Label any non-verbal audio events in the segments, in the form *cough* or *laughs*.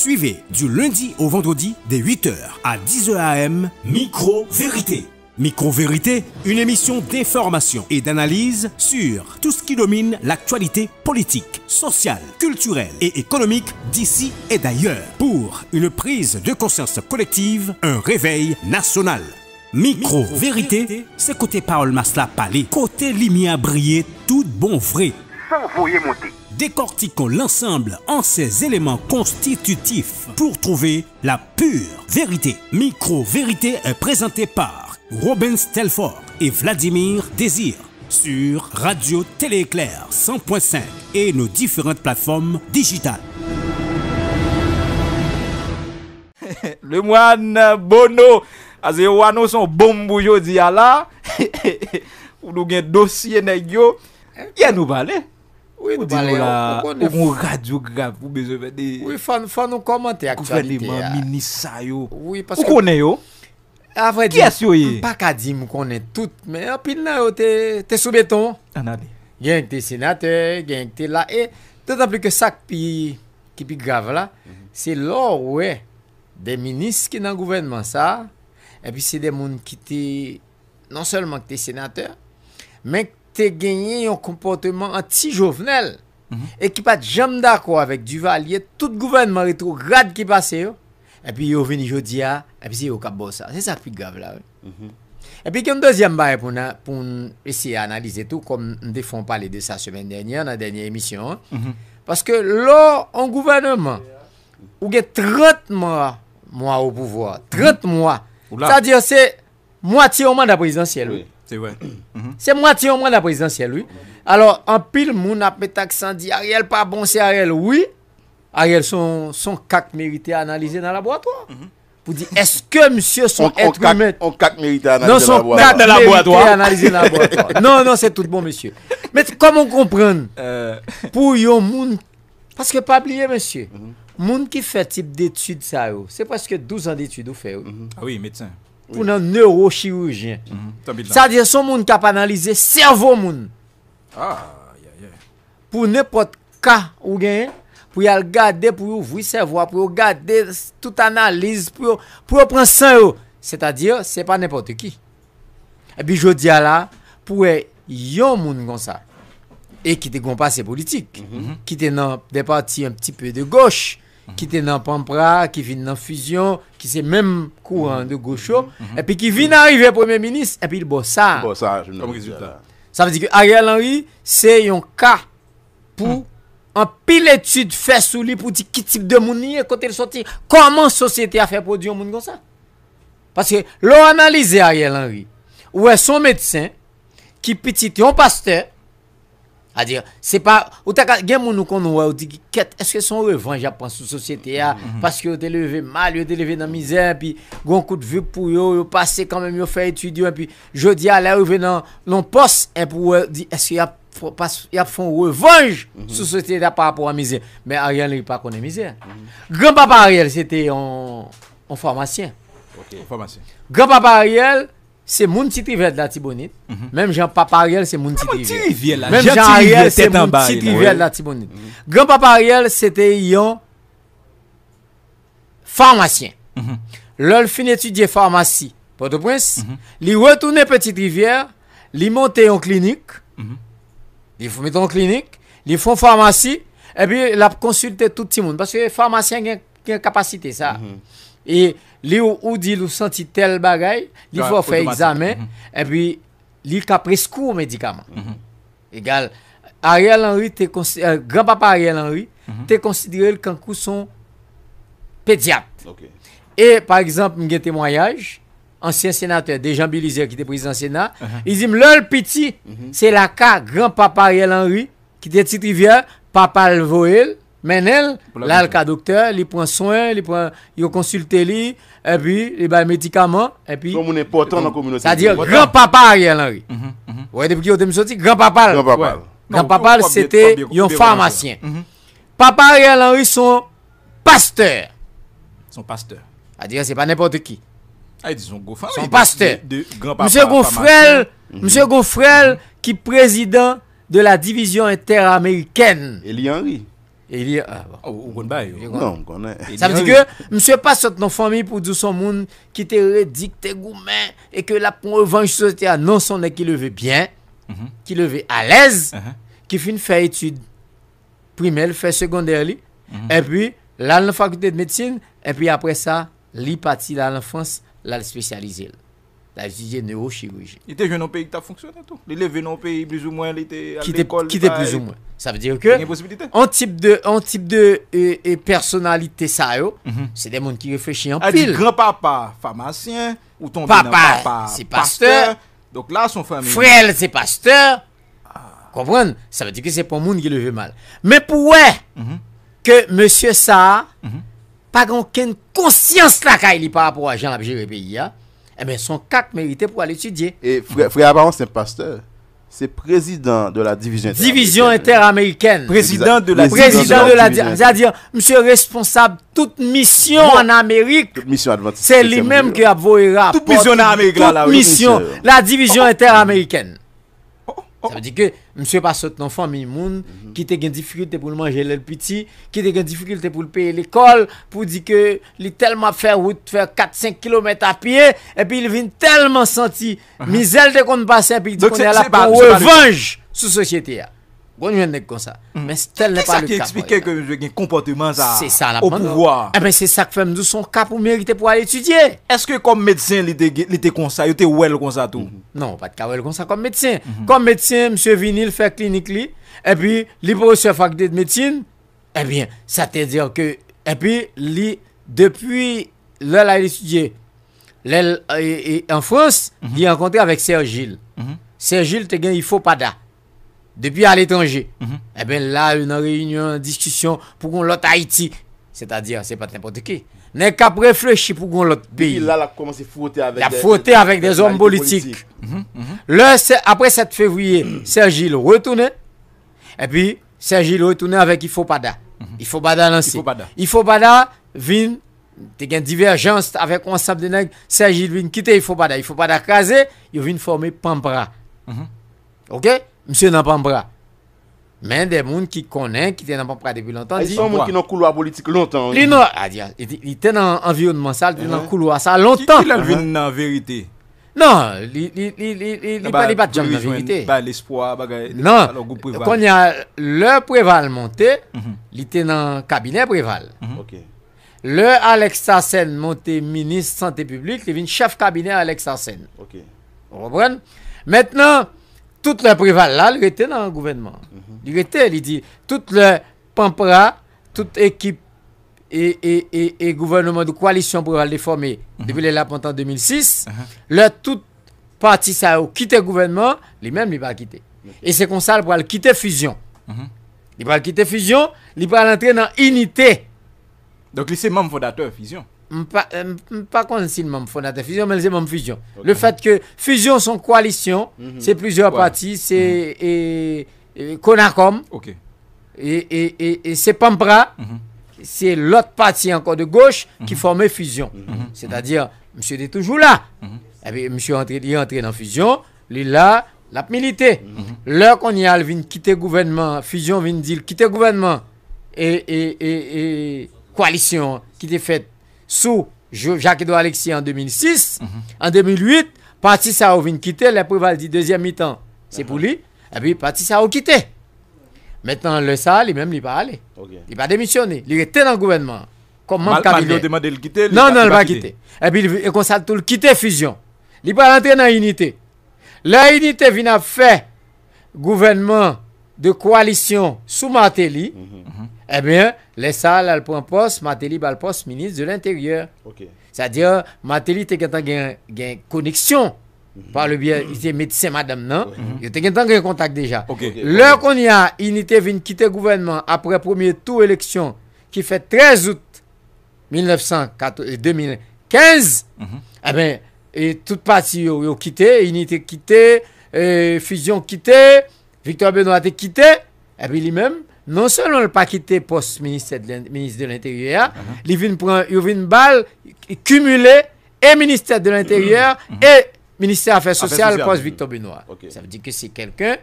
Suivez du lundi au vendredi des 8h à 10h AM Micro-Vérité. Micro-Vérité, une émission d'information et d'analyse sur tout ce qui domine l'actualité politique, sociale, culturelle et économique d'ici et d'ailleurs pour une prise de conscience collective, un réveil national. Micro-Vérité, c'est côté parole masla palais côté lumière briller, tout bon vrai. Sans monter décortiquons l'ensemble en ses éléments constitutifs pour trouver la pure vérité. Micro-vérité est présenté par Robin Stelford et Vladimir Désir sur Radio Télé Éclair 100.5 et nos différentes plateformes digitales. *laughs* Le moine Bono, Azewano son bombou yo ala, ou nou ya nous Ou di ou la, ou ou radyo grave, ou beze ve de... Ou e fan nou komante aktualite ya. Gouvernement, ah. minisa yo, ou konen yo, kyes ah, yo ye? A vre di, pa ka di mou konen tout, men apil nan yo te soubeton. Anade. Genk te senate, genk te la e, tot aple ke sak pi, ki pi grave la, mhm. se lor we, de minis ki nan gouvernement sa, epi se de moun ki te, non selman ki te senate, menk, genye yon komportement anti-jovenel e ki pat jam da kwa avek du val, yon tout gouvenman ritro rad ki pase yo e pi yo veni jodi ya, e pi si yo kabos a, se sa pi gav la e pi ki yon dozyan baye pou esi analize tou, kom mhm. n defon pale de sa semen denye, nan denye emisyon paske lor an gouvenman, ou gen trot mwa, mwa ou pouvo trot mwa, sa diyo se mwati oman da prezidentiel ou C'est *clears throat* mhm. moitié au moins la présidentielle, oui. Alors, en pile, mon appétit accent dit Ariel pas bon, c'est Ariel, oui. Ariel, son, son CAC mérité à analyser dans le laboratoire. Mhm. Pour dire, est-ce que monsieur son être humain. CAC mérité à analyser dans le laboratoire. Non, non, c'est tout bon, monsieur. Mais comment comprendre *laughs* euh. Pour yon moun. Parce que pas oublier, monsieur, mhm. monde qui fait type d'études, ça, c'est presque 12 ans d'études, vous faites. Ah oui, médecin. Pou nan neurochirurgen. Mhm. Sa diye son moun kap analize servo moun. Ah, pou nepot ka ou gen, pou yal gade pou yon vwi servo ap, pou yon gade tout analize, pou yon pren san yo. Se ta diye, se pa nepot ki. E bi jodi a la, pou e yon moun gonsa. E ki te goun passe politik. Ki mhm. te nan de parti un pti pe de goshe. ki te nan pampra, ki vin nan fusion, ki se menm kou an de gosho, mhm. mhm. epi ki vin arive premier-ministre, epi il bosa. Sa vedi ki Ariel Henry se yon ka pou an mhm. pil etude fè sou li pou ti ki tip de mouni e kote l soti. Koman sosyete a fè prodi yon moun gosan? Paske lou analize Ariel Henry, ouè son medsen, ki piti ti yon pasteur, à dire, c'est pas. Ou t'as quelqu'un qui nous connaît, dit, est-ce que son revanche, à la société, hein? mhm. parce que vous été levé mal, vous été levé dans la misère, puis un coup de vue pour eux, vous passé quand même, vous fait et puis je dis à où vous dans un poste, et pour dire, est-ce qu'il y a y a font revanche mhm. sur la société par rapport à la misère mais Ariel n'est pas connu misère mhm. grand papa Ariel c'était un, pharmacien un pharmacien grand papa Ariel c'est mon petit rivière de la Tibonite. Mhm. Même Jean-Papa Ariel, c'est mon petit rivière. Même Jean Ariel, c'est mon petit rivière de la Tibonite. Mhm. Grand-Papa Ariel, c'était un pharmacien. Mm -hmm. L'ol fin pharmacie, Port-au-Prince. Mhm. Il retournait Petite Rivière, il montait en clinique. Il faut en clinique, il font pharmacie, et puis il a consulté tout le monde. Parce que les pharmaciens ont une capacité, ça. E li ou ou di lou senti tel bagay, li fò fè examen, mm-hmm. e pi li ka preskou mèdikaman. Mm-hmm. Egal, euh, grandpapa Ariel Henry mm-hmm. te konsidere l kankou son pediatre. E par exemple, mge temoyaj, ansyen senatèr, de Jean-Bilizer ki te prezidansenat, uh-huh. li zim lol piti, se la ka grandpapa Ariel Henry ki te titrivyè, papal vò el, elle, là, le cas docteur, il prend soin, il consulte lui, et puis, il des médicaments, et puis. on important dans la communauté. C'est-à-dire, grand-papa Ariel Henry. Mhm, mhm. Ouais, depuis qu'il est sorti, grand-papa. Grand-papa. Grand-papa, c'était un pharmacien. Mhm. Papa Ariel Henry, son pasteur. Son pasteur. C'est-à-dire, pas n'importe qui. Ah, son pasteur. Monsieur Gonfrel, Monsieur Gonfrel, qui est président de la division interaméricaine. Eli Henry il y ah, oh, Non, Ça veut dire que monsieur pas dans famille pour dire son monde qui était redicté et que la revanche société à non son qui le veut bien, mhm. qui le veut à l'aise, uh-huh. qui fait finit faire études primaires, secondaire secondaires. Mhm. Et puis, là, la faculté de médecine, et puis après ça, l'hypatie dans l'enfance là en France, là, spécialisé la visite neurochirurgie. Il était jeune au pays qui a fonctionné tout. Il est venu au pays plus ou moins, il était à Qui était plus ou moins. Ça veut dire que en type de euh, euh, personnalité ça mhm. c'est des gens qui réfléchissent en a pile. grand-papa pharmacien ou ton papa, papa c'est pasteur. Donc là son famille frère c'est pasteur. Ah. Comprends? Ça veut dire que c'est pour monde qui le veut mal. Mais pour mhm. que monsieur ça mhm. pas conscience là il par rapport à Jean l'a pays hein eh bien, son CAC méritait pour aller étudier. Et frère, frère Abaron, c'est pasteur. C'est président de la division division interaméricaine. Président de la président division de la c'est-à-dire monsieur responsable toute mission en Amérique. mission adventiste. C'est lui-même qui a voué rapport. Toute mission en Amérique là, mission la division interaméricaine. Ça veut dire que M. Passot, l'enfant minimum, qui était gain difficulté pour manger le petit, qui était gain difficulté pour payer l'école, pour dire que lui tellement fait route, fait 4-5 km à pied, et puis il vient tellement sentir mhm. misère de contrepasser, et puis il dit qu'on est là pour revanche ce société-là. Konjen nek konsa, mm. men stel ne pa le kapoyan. Kè sa ki ekspike ke jwen gen kompote man sa? Se sa la pwouwa. E men se sa k fèm nou son kapou merite pou al etudye. Eske kom medsyen li te konsa, euh, mm-hmm. mm-hmm. li te ouel konsa tou? Non, pat ka ouel konsa kom medsyen. Kom medsyen, msè vinil fè klinik li, e pi li pou se fakte de medsyen, e bin sa te dèr ke, e pi li, depi lèl al etudye, lèl en Frons, li an kontè avèk sè jil. Sè jil te gen y fò pa da. depuis à l'étranger, Et mhm. eh bien là, une réunion, une discussion pour qu'on l'autre Haïti. C'est-à-dire, c'est pas n'importe qui. N'est qu'à réfléchir pour l'autre pays. là, a commencé à frotter avec, des, frotter avec des, hommes politiques. Mhm, mhm. le, après 7 février, *clears throat* Sergile retourne. Et puis, Sergile retourne avec Ifopada. Il lancé. pas vient il y a une divergence avec ensemble de Nègre. Serge, il vient quitter, il faut pas il faut pas il vient former Pampra. Ok? monsieur n'a pas bras. Mais des gens qui connaissent, qui étaient dans le depuis longtemps. Ah, ils sont des qui dans le couloir politique longtemps. Ils étaient ah, dans l'environnement sale, ils ont dans le couloir ça longtemps. Qui l'a vu uh-huh. dans la vérité Non, il sont ah pas dans bah, la vérité. Pas bah, l'espoir, Non, quand il y a le préval monté, mm-hmm. il était dans le cabinet préval. Mm-hmm. Le Alex Sassen monté ministre de santé publique, il est chef cabinet Alex Sassen. Vous comprenez Maintenant, tout le préval là, il était dans le gouvernement. Mhm. Il était, il dit, tout le pampra, toute équipe et, et, et, gouvernement de coalition pour déformer former mhm. depuis la en 2006, uh-huh. le tout parti ça a quitté gouvernement, lui-même il pas quitter. Et c'est comme ça qu'il mhm. quitter fusion. Il va quitter fusion, il va entrer dans unité. Donc, c'est membre fondateur fusion pas euh, pas fusion mais c'est fusion le fait que fusion sont coalition mhm. c'est plusieurs partis c'est mhm. et, Conacom et, et, c'est Pampra mhm. c'est l'autre parti encore de gauche qui formait fusion c'est-à-dire monsieur est toujours là et eh monsieur est entré dans fusion lui là l'a milité l'heure qu'on y a vient quitter le gouvernement fusion vient dire quitter le gouvernement et, coalition qui était faite sous Jacques-Edouard Alexis en 2006. Mhm. En 2008, parti ça a quitté. quitter, les préval dit deuxième mi-temps, c'est pour lui. Et puis, parti ça a quitté. Maintenant, le ça, lui-même, il n'est pas allé. Il n'est pas démissionné. Il était dans le gouvernement. Comme mon cabinet. demandé de le quitter. Non, non, il n'est pas quitté. Et puis, il a tout le quitter fusion. Il n'est pas rentré dans l'unité. L'unité vient à faire gouvernement de coalition sous Martelly. Mhm. Mhm. Ebyen, eh le sal al pon pos, Mateli bal pos, Ministre de l'Intérieur. Sa diyo, Mateli te kentan gen koneksyon mhm. pa le biye, ite metise madam nan, te kentan gen kontak deja. Lòk on y a, inite vin kite gouvenman apre premier tou eleksyon ki fe 13 out, 1915, ebyen, tout pati yo kite, inite kite, euh, fujyon kite, Victor Benoit te kite, ebyen li mèm, non seulement le pas quitté poste ministre de l'Intérieur, uh-huh. il vient prendre une balle cumulée et ministère de l'Intérieur mm-hmm. et ministère d'Affaires Affaires sociales, poste Victor Benoît. Ça veut dire que c'est quelqu'un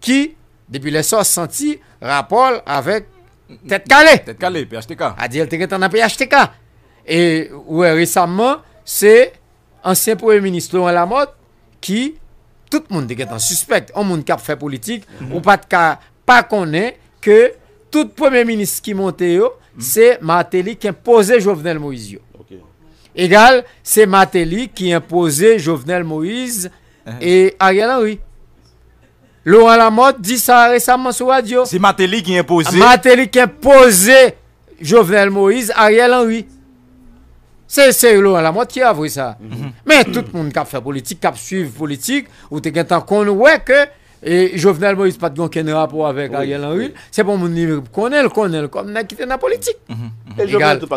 qui, depuis l'essor, senti rapport avec tête calée. Tête calée, PHTK. A dit, était en PHTK. Et récemment, c'est ancien Premier ministre Laurent Lamotte qui, tout le monde est en suspect, un monde qui a fait politique, mm-hmm. ou pas de cas, pas qu'on est tout premier ministre qui monte, hmm. c'est Matéli qui imposait Jovenel Moïse. Égal, c'est Matéli qui imposait Jovenel Moïse uh-huh. et Ariel Henry. Laurent Lamotte dit ça récemment sur radio. C'est Matéli qui imposait. Matéli qui imposait Jovenel Moïse, Ariel Henry. C'est Laurent Lamotte qui a avoué ça. Mm-hmm. Mais tout le monde qui a fait politique, qui a suivi politique, ou qui a qu'on que E jovenel Moïse Patgon ken rapor avek a gelan ril, se bon moun nivè konè lè konè lè, konè lè konè lè, nan kitè nan politik.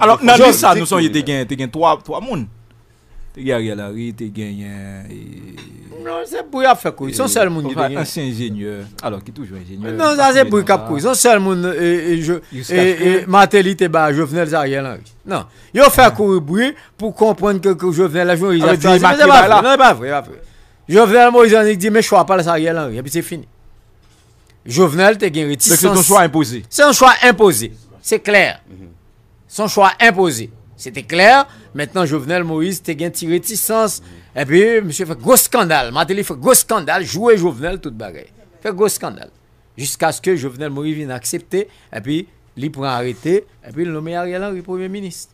Alors nan lisa nou son yè te gen, te gen 3 moun. Te gen a gelan ril, te gen yè... E, e, non, se brouy ap fè kou, son sel moun yè gen. Asi enjènyè, alò ki toujou enjènyè. Non, se brouy ap kou, son sel moun, e matelit e, e ba jovenel a gelan ril. Non, yo fè kou brouy pou kompounn ke jovenel a joun, yè ap chansi. Non, yè ap fè kou, yè ap fè kou. Jovenel Moïse a dit, mais je choix pas le Ariel Henry. Et puis c'est fini. Jovenel te une réticence. C'est un choix imposé. C'est un choix imposé. C'est clair. C'est Son choix imposé. C'était clair. Maintenant, Jovenel Moïse te gagné réticence. Et puis, monsieur fait gros scandale. Matéli fait gros scandale. Jouer Jovenel toute bagaille. Fait gros scandale. Jusqu'à ce que Jovenel Moïse vienne accepter. Et puis, il prend arrêter. Et puis, il nomme Ariel Henry Premier ministre.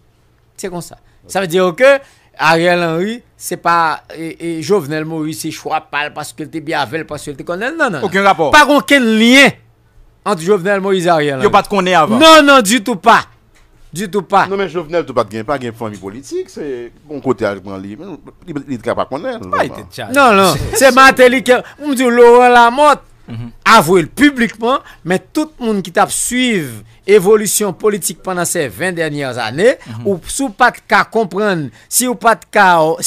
C'est comme ça. Ça veut dire que Ariel Henry se pa e, e, jovenel mori se chwa pal paske te biavel paske te konen nan nan. Okyon non. rapor. Paron ken liyen antre jovenel mori z'Ariel Henry. Yo pat konen avan. Nan nan, du tout pa. Du tout pa. Nan men jovenel tou pat gen pa gen formi politik. Se bon kote akman li. Men, li te kapak konen. Nan nan, se matelik. Mou mdou loran la motte. Mhm. avouer publiquement, mais tout le monde qui t'a suivi l'évolution politique pendant ces 20 dernières années, mhm. ou sous pas de comprendre, si ou pas de oh,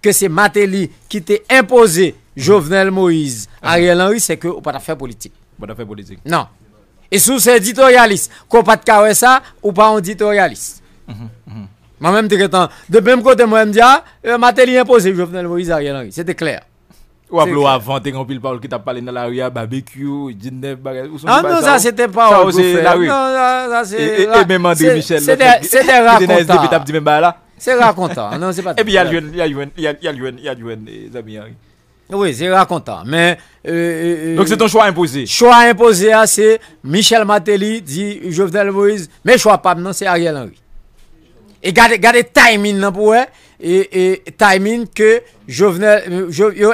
que c'est Matéli qui t'a imposé Jovenel Moïse, mhm. Ariel Henry, c'est que ou pas faire politique. Pas faire politique. Non. Et sous éditorialiste vous qu'on pas de cas ça, ou pas éditorialiste. Moi-même, de même côté, moi-même, me dis, ah, euh, imposé Jovenel Moïse, Ariel Henry. C'était clair. Ou alors avant, t'es un pile parole qui t'a parlé dans la rue à barbecue, dîner, baguette », Ah non, ça c'était pas c'est la rue. c'est. Et même André Michel. C'était des C'est racontant. Bah, non, c'est pas. *laughs* Et puis il y a Yuen, il y a il y a les amis. Hein. Oui, c'est racontant. Mais. Euh, euh, Donc euh, c'est ton choix imposé. Choix imposé, c'est Michel Matéli dit Jovenel Moïse, mais choix pas, non, c'est Ariel Henry. Et gardez, gardez timing pour eux et, timing que Jovenel,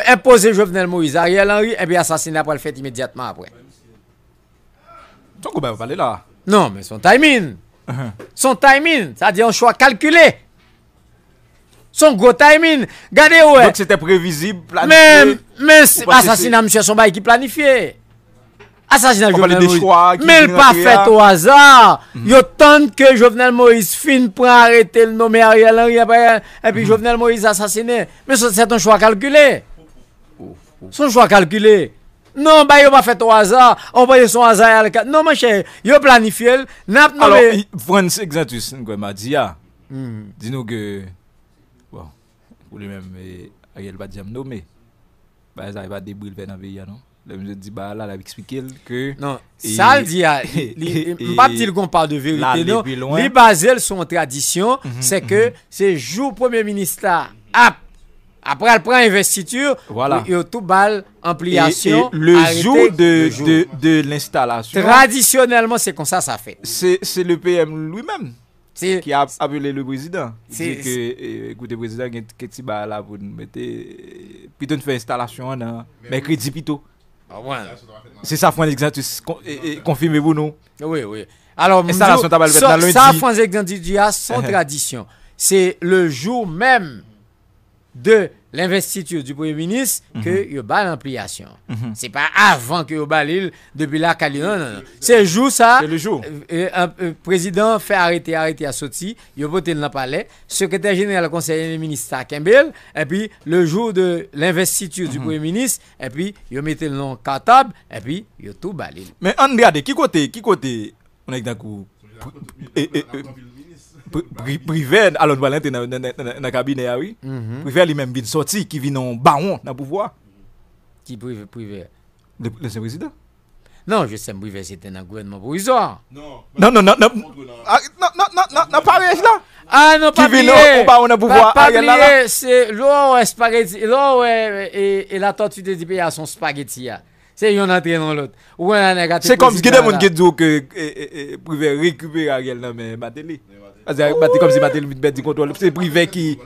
imposé Jovenel Moïse, Ariel Henry, et eh bien assassinat après le fait immédiatement après. Donc, vous là Non, mais son timing. Uh-huh. Son timing, c'est-à-dire un choix calculé. Son gros timing. ouais. Donc c'était prévisible, planifié. Mais, mais assassinat, monsieur, son bail qui planifié. Asasinat Jovenel Moïse. Mè l pa fèt o azar. Yo tante ke Jovenel Moïse fin pou arète l nomè Ariel, apè mhm. Jovenel Moïse asasinè. Mè sè ton choua kalkulè. Son choua kalkulè. Non, bè yo pa fèt o azar. On voye son azar. Yo planifiè l, nap nomè. Alors, vwè nse gzantus nkwen ma diya. Di nou ke... Wou lè mè mè Ariel va diyam nomè. Bè zare va debri l vè nan viya, non? Lèm jè di ba lal ap ekspikil ke... Non, sa l di a... Mpa ptil kon pa de verite nou... Li bazèl son tradisyon... Se ke se jou premier ministra... Ap! Apre al pran investitur... Yo tou bal ampliasyon... Le jou de l'installasyon... Tradisyonelman se kon sa sa fe... Se le PM loui men... Ki ap avyele le brezidant... Ekoute brezidant gen kèti ba lal avoun mette... Pitoun fè installasyon nan... Mè kredi pito... Ah ouais. C'est ça, France Exantus. Confirmez-vous, nous. Oui, oui. Alors, ça, ça, il Exantus a son *laughs* tradition. C'est le jour même de l'investiture du premier ministre ke yo ba l'ampliation. Se pa avan ke yo ba l'il depi la kalina, nan nan. Se jou sa, prezident fe arete, arete a soti, yo vote l'anpalè, sekretèr genère le conseilère ministère Kembel, epi le jou de l'investiture du premier ministre, epi yo mette l'an katab, epi yo tou ba l'il. Men, anbeade, ki kote, ki kote, mwen ek daku? E, e, e, Prive Alon Valenti nan kabine ya wi mhm. Prive li men bin soti Ki vi nan baron nan pouvoa Ki prive prive Le seme prezident Nan je seme prive se te nan gwenman pouvizor Nan nan nan Nan parye jla Ki vi nan baron nan pouvoa Parye lor E la totu de dipe ah. A son spageti ya Se yon adre nan lot Ou an negate prezident Se kom skede moun ge djo Prive rekubere a gel nan madeni Ne wa Comme si du contrôle, c'est privé qui.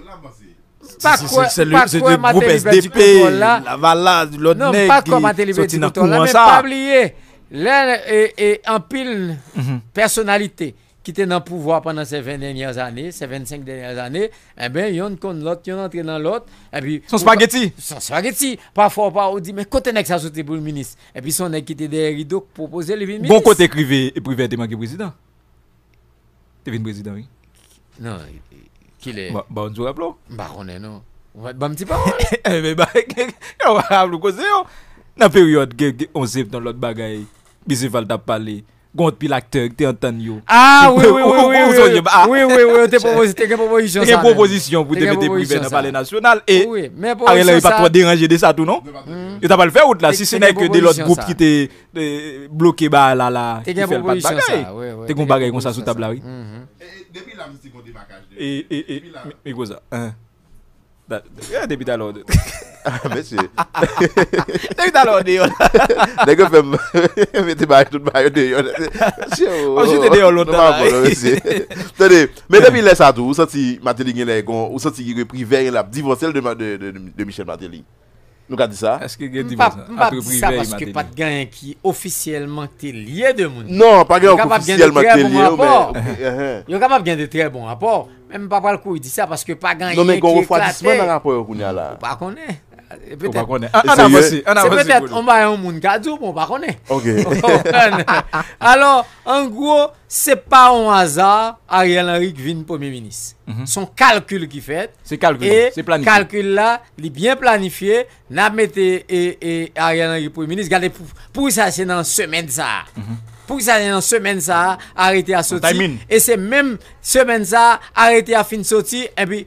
C'est le groupe SDP, la Valade, l'autre Non, pas comme Matéli Bête du contrôle. Mais pas oublier, là, et en pile, mhm. personnalité qui était dans le pouvoir pendant ces 20 dernières années, ces 25 dernières années, eh bien, en a contre l'autre, il en entré dans l'autre. Et puis, son spaghetti. Son spaghetti. Parfois, on dit, mais côté que ça sauté pour le ministre Et puis, son nec qui était derrière pour proposer le ministre. Bon côté privé, et privé démarqué président. Te fin brezid anwi? Nan, ki le... Ba on zo rap lo? Ba kone no. Ba mti pa wane? Eme ba, yo wak avlou kose yo. Nan peryot ke on sep nan lot bagay, bisifal tap pale, Gont pil akte g te an tan yo. A, ah, oue, oue, oue. Ou so je ba. Ou, oue, oue, oue. Te gen proposisyon sa. Te gen proposisyon pou te mette pou ven apale nasyonal. E, a, yon la yon patwa deranje de non? hmm. sa tou, non? Mwen patwa deranje. Yo ta pal fe out la. Si senèk de lot group ki te bloke ba la la. Te gen proposisyon sa. Te gen proposisyon sa. Te kon bagay kon sa sou tabla wè. E, e, e, e, mè kwa sa? Un. Da, e, e, e, e. A menche Dèk yo dalon deyon Dèk yo fem Mète baye tout baye deyon Mèche Mèche Tede Mè depi lè satou Ou sò ti Mateli genè yon Ou sò ti gè priver yon Divotel de De Michel Mateli Nou ka di sa Mè pa pa sa Paseke pat gen yon ki Ofisyeleman te liye de moun Non Pan gen yon ki ofisyeleman te liye Yon ka pa gen de tre bon *laughs* uh-huh. non, rapport Yon ka pa ven de tre bon rapport Mè mè pa pal kou yon di sa Paseke pa gen yon ki Non mè kon refwadisman Nan a po yon koun yal la Ou pa konè Peut-être. Eh, c'est peut-être, on va un ah, ah, ah, monde mais on va connaître. OK. *laughs* Alors, en gros, c'est pas un hasard, Ariel Henry vient premier ministre. C'est mhm. Son calcul qui fait. C'est calcul, c'est planifié. calcul là, il est bien planifié. N'a mettez et, et Ariel Henry premier ministre, regardez, pour, pour ça, c'est dans semaine ça. Mhm. pour ça dans une semaine ça arrêté à sortir et c'est même semaine ça arrêté à fin sortir et puis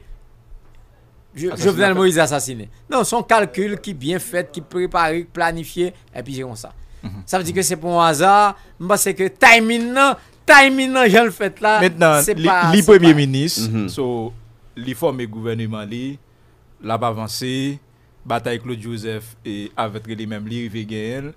je, Jovenel Moïse assassiné. Non, son calcul qui est bien fait, qui est préparé, planifié, et puis c'est ça. Mhm. Ça veut dire que c'est pour un hasard. C'est que timing, timing, je le fait là. Maintenant, le premier ministre, mm -hmm. so, le là gouvernement, avancé, bataille Claude Joseph et avec lui-même, lui,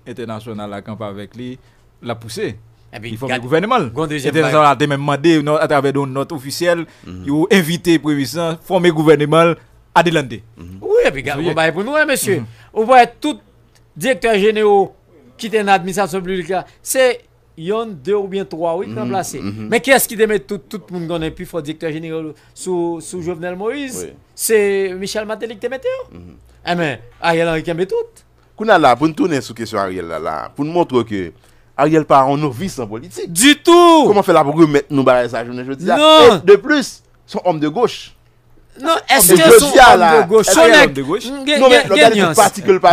international, la camp avec lui, l'a poussé. Il faut le gouvernement. il a même demandé à travers notre officiel, mhm. il a invité le premier ministre, le gouvernement. Adelante. Mhm. Oui, oui, oui, oui, oui, oui, monsieur. Mhm. Vous voyez, tout directeur généreux qui est en administration publique, c'est yon, deux ou bien trois, oui, mhm, mais qu'est-ce qui démette tout, tout le monde qui en est plus fort directeur généreux sous Jovenel Moïse, c'est Michel Matelik, démettez-vous? Eh bien, Ariel en est quand même tout. Kouna la, pou ne tourner sous question Ariel la, pou ne montre que Ariel part en novice en politique. Du tout! Non! De plus, son homme de gauche, Non, est-ce que son homme de gauche Son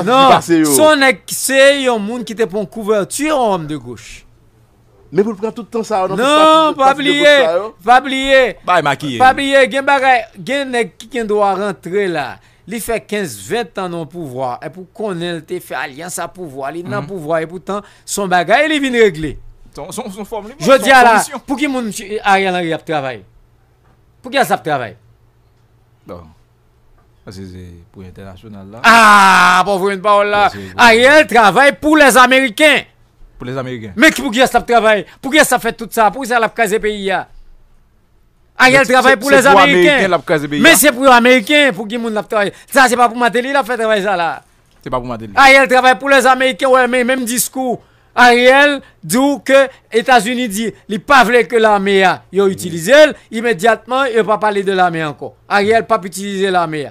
Non, son c'est un monde qui était pour une couverture homme de gauche. Mais vous prenez tout le temps ça. Non, pas oublier. Bah, euh? Pas oublier. Pas oublier. Pas oublier. Il y qui doit rentrer là. Il fait 15-20 ans non pouvoir. Et pour qu'on ait fait alliance à pouvoir, il n'a pas pouvoir. Et pourtant, son bagage, il venu régler. Son, son, Je dis à la, pour qui Ariel Henry a travaillé Pour qui a ça travaille non. c'est pour l'international là. Ah, pauvre une parole là. Ariel travaille pour les Américains. Pour les Américains. Mais pour qui ça travaille Pour qui ça fait tout ça Pour qui ça l'a le pays Ariel travaille pour les Américains. Mais c'est pour les Américains, pour qui monde travaille. Ça, c'est pas pour Matéli, il a fait travailler ça là. C'est pas pour Matéli. Ariel travaille pour les Américains, ouais, mais même discours. Ariel dit que États-Unis dit il pas que l'armée a mm. utilisé immédiatement il pas parler de l'armée encore. Ariel pas utiliser l'armée.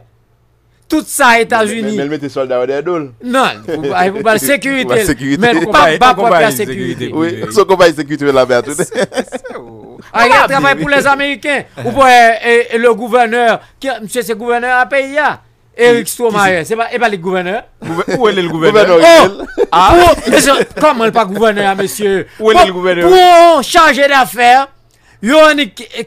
Tout ça États-Unis. Mais il mettait soldats derrière Non, pour pas *laughs* sécurité. Mais pas pas pour la sécurité. Oui, son combat sécurité la mer *laughs* *laughs* Ariel travaille pour les Américains ou pour le gouverneur qui monsieur c'est gouverneur à pays hein. Eric Stromae, c'est pas, pas le gouverneur. Où est le gouverneur oh, ah. Comment le pas gouverneur, monsieur *laughs* Où est le gouverneur Pour changer d'affaires,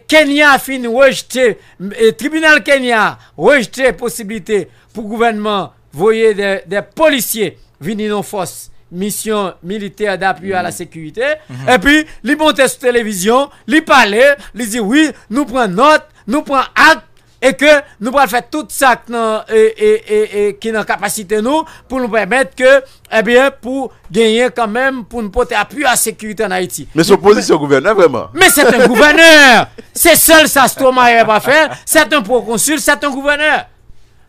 Kenya fini le euh, tribunal Kenya rejeté possibilité pour le gouvernement Voyez des, des policiers venir en force mission militaire d'appui à la sécurité. Mm-hmm. Et puis, ils montent sur la télévision, ils parlent, ils dit oui, nous prenons note, nous prenons acte et que nous pourrons faire tout ça qui est en capacité nous pour nous permettre que, eh bien, pour gagner quand même, pour nous porter appui à la sécurité en Haïti. Mais son position gouverneur, vraiment. Mais c'est un gouverneur. c'est seul ça, trouve va faire. C'est un proconsul, c'est un gouverneur.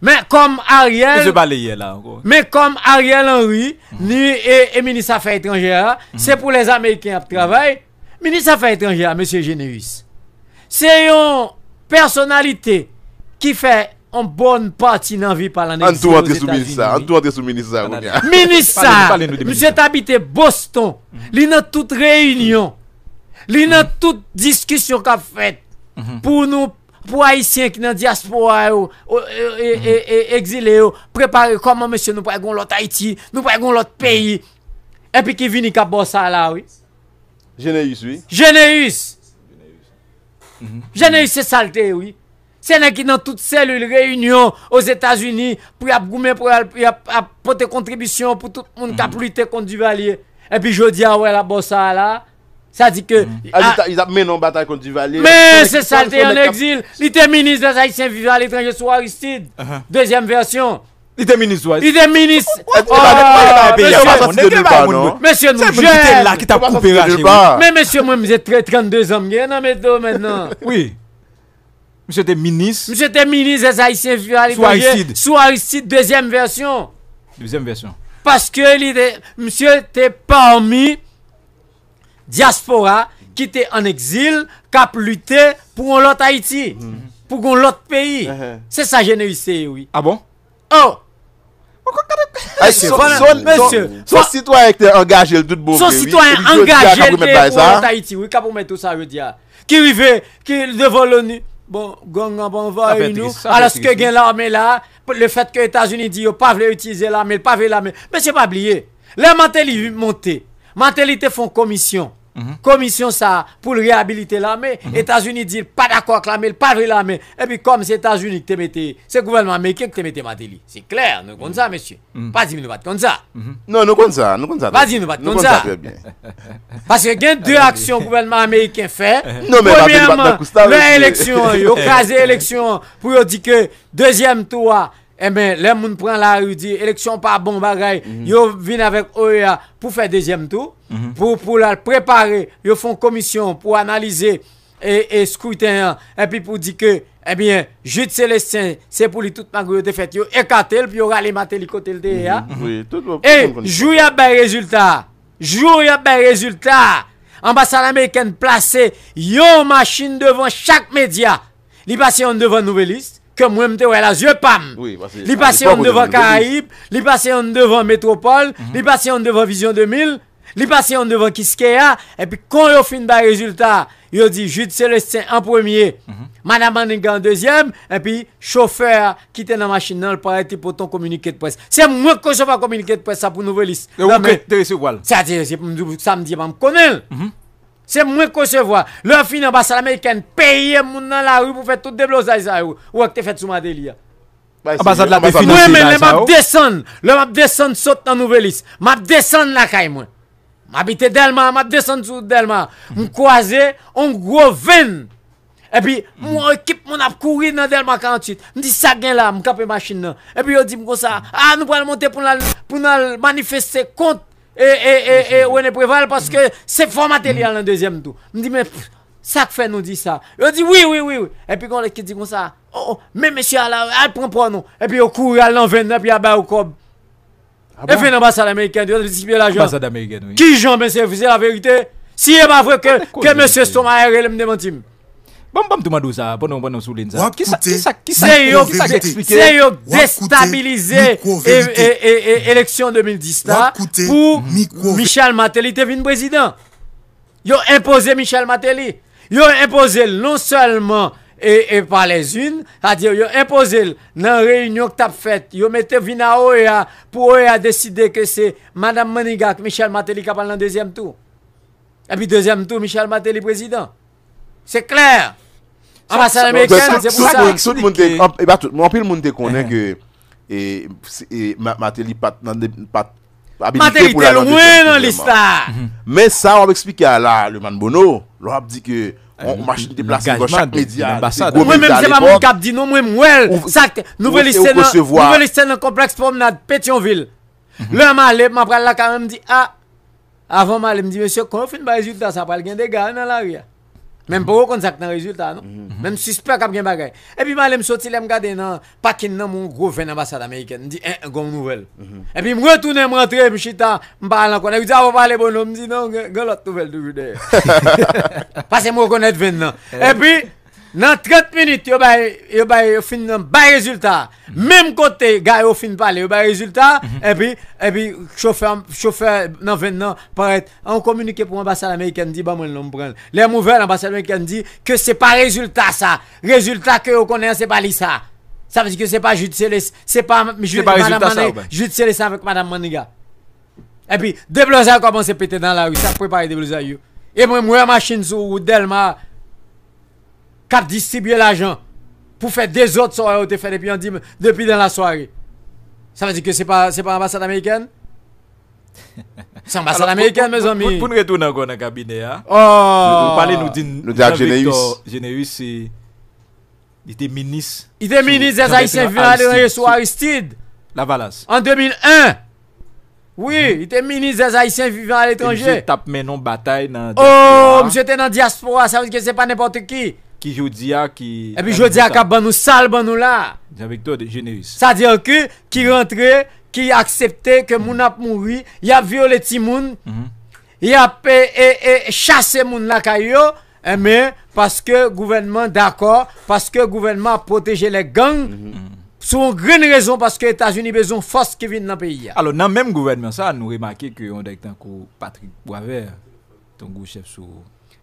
Mais comme Ariel. Là, mais comme Ariel Henry, et, ministre des Affaires étrangères, c'est pour les Américains qui travaillent. Ministre des Affaires étrangères, M. Généus, c'est une personnalité qui fait en bonne partie dans la vie par l'année. En tout entre sous ministre, en tout entre sous ministre. Ministre, monsieur habité Boston, mhm. il a toute réunion, il a mhm. toute discussion qu'a faite mhm. pour nous pour haïtiens qui dans diaspora et, e, e, e, exilés préparer comment monsieur nous prenons l'autre Haïti, nous prenons l'autre pays. Et puis qui vient qui Bossa là oui. Généus oui. Généus. Généus c'est saleté oui. C'est là qui dans toute cellule réunion aux États-Unis pour y pour apporter contribution pour tout le monde qui a mhm. lutté contre Duvalier. Et puis je dis à ah ouais la bossa ah, là. Ça dit que mhm. ah, ils ont mené en bataille contre Duvalier. Mais c'est ça il en exil, il était ministre des Haïtiens vivant à l'étranger sous Aristide. Uh-huh. Deuxième version. Il était ministre. Il était ministre. Oh, monsieur nous là qui t'a coupé Mais monsieur moi j'ai 32 ans maintenant. Oui. Monsieur était ministre. Monsieur était ministre des Haïtiens Soit à Soit ici deuxième version. Deuxième version. Parce que monsieur était parmi diaspora qui était en exil, qui a lutté pour l'autre Haïti, mhm. pour l'autre pays. Eh, eh. C'est ça, réussi oui. Ah bon? Oh! Eh, son, monsieur, son, son citoyen était engagé le tout beau. Son citoyen engagé pour l'autre Haïti, oui, qui a promis tout ça, je veux dire. Qui vivait, qui devant l'ONU bon, gang va envahi nous, alors ce que gagne l'armée là, le fait que les États-Unis disent qu'ils pas veulent utiliser l'armée, pas veulent l'armée, mais c'est pas oublié. Les mentalités montent. mentalités font commission. Mhm. Commission ça pour réhabiliter l'armée. Mhm. États-Unis dit pas d'accord avec l'armée, pas de l'armée. Et puis comme c'est États-Unis qui te mette, c'est le gouvernement américain qui te mette Matéli. C'est clair, nous comptons ça, mhm. monsieur. Pas dit nous pas comme ça. Non, nous comptons ça, nous comptons ça. Pas dit nous comme ça. *laughs* Parce que il y a deux actions que *laughs* le gouvernement américain fait. Premièrement, l'élection, il a élection pour dire que deuxième tour eh bien, les gens prennent la rue, dit élection pas bon bagaille, mhm. viennent avec OEA pour faire deuxième tour, mhm. pour, pour la préparer, Ils font commission pour analyser et, et hein. et puis pour dire que, eh bien, Jude Célestin, c'est pour lui toute ma de fait, yo écarté, puis ils ralé les côté le e mhm. Oui, tout le monde. Et, jour à bel résultat, jour y a résultat, ambassade américaine placée, yo machine devant chaque média, li passe devant nouvelle liste que moi me ouais la yeux pam oui, il en devant Caraïbes il passait devant Métropole mhm. il passait devant Vision 2000 il passait devant Kiskea et puis quand il fin résultats résultat ont dit Jude Célestin en premier mhm. Madame Maninga en deuxième et puis chauffeur qui était dans la machine dans le paraît pour ton communiqué de presse c'est moi que je vais communiquer de presse ça pour nouvelle liste ça c'est me dit je me connais mhm. C'est moi qu'on se voit. Leur fin ambassade américaine paye mon dans la rue pour faire tout déblosage ça ou que tu fait sous ma Ambassade ah, bah, la mais Moi même m'a descendre, le m'a oh. descendre saute dans nouvelle Je M'a descendre la caille moi. M'habite Delma, m'a descendre sous Delma. croiser on gros vin. Et puis, mon équipe, mon a couru dans Delma 48. Je dis ça, gain là, je capé machine. Et puis, je dis comme ça, ah, nous allons monter pour nous manifester contre et, et, et, et René Préval parce que c'est formaté matériel en le deuxième tour. Je dis, mais ça que fait nous dit ça. Je dis, oui, oui, oui, oui. Et puis quand on dit comme ça, oh, oh mais monsieur, elle, prend pour nous. Et puis on court, elle en et puis elle bat au cob. et puis l'ambassade américaine, elle la L'ambassade américaine, oui. Qui j'en c'est la vérité. Si elle pas vrai que, que monsieur Stomayer, elle me démentit. Bon, bon, tout bon, bon, sous Qui ça, C'est déstabilisé élection 2010 là, pour Michel Matéli te vin président. Yo imposé Michel Matéli. Yo imposé non seulement et, par les unes, c'est-à-dire yo imposé dans réunion que t'as faite, yo mettez vina OEA pour décider que c'est Madame Maniga Michel Matéli qui a dans deuxième tour. Et puis deuxième tour, Michel Matéli président. Se kler Ambasade Amerikane, se pou sa Mwen pil mwen de konen ke Mateli pat Mateli tel mwen nan listan Men sa wap eksplike ala Le man Bono Lwa ap di ke Mwen mwen mwen mwen mwen mwen mwen Nouvel listan nan kompleks Pou mwen nan Petionville Lwa mwen alep, mwen pral la karan mwen di Avan mwen alep mwen di Mwen se konfin ba yu ta sa pral gen de gane nan la riyan Même pas contact dans résultat, non? Mhm. Même suspect Et puis, je me sortir, je me regarder dans le de mon gros ambassade américaine. Je dis, eh, une nouvelle. Et puis, je me je me rentre, je me dit, ah, je me parle encore. Je ah, Je non, je nouvelle de *laughs* Parce que je me reconnais eh Et puis, dans 30 minutes, il y a un résultat. Mhm. Même côté, gars, il fin parler, il y a un résultat. Mhm. Et puis, et puis, chauffeur, chauffeur, dans 20 paraît, on communique pour l'ambassade américaine, dit, bah, moi, je prend. Les nouvelles, l'ambassade américaine dit que c'est pas résultat, ça. Résultat que vous connaissez, c'est pas ça. Ça veut dire que c'est pas juste Céleste, c'est pas, Jude, pas Madame Juste Jude Céleste avec Madame Maniga. Et puis, des a commencé à péter dans la rue, ça prépare des blousards. Et moi, moi, machine sur Delma, a distribué l'argent, pour faire des autres soirées au dans depuis depi dim, depi dan la soirée. Ça veut pas que C'est pas l'ambassade américaine? l'ambassade l'ambassade mes amis. Pour nous retourner dans le cabinet, nous hein. Oh! de pale de Généus. Nou Il était ministre était était des Haïtiens vivant à l'étranger sous Aristide. La En 2001. Oui, mm-hmm. il était ministre des Haïtiens vivant à l'étranger. Je tape maintenant bataille dans. Oh, monsieur était dans la diaspora, ça veut dire que ce n'est pas n'importe qui qui jodi a qui Et puis je a à nous sale nous là. cest de Ça dire que qui rentrait, qui acceptait que mon a mouri, il a violé timoun. Il mhm. a e, e, chassé moun la kayo. Mais eh parce que gouvernement d'accord, parce que gouvernement a protégé les gangs, mhm. Mhm. raison, raison que que états unis bezon fos ki vin nan pays. Alors dans le gouvernement ça nou remake ki yon dek que Patrick Boisvert, ton gros chef sur...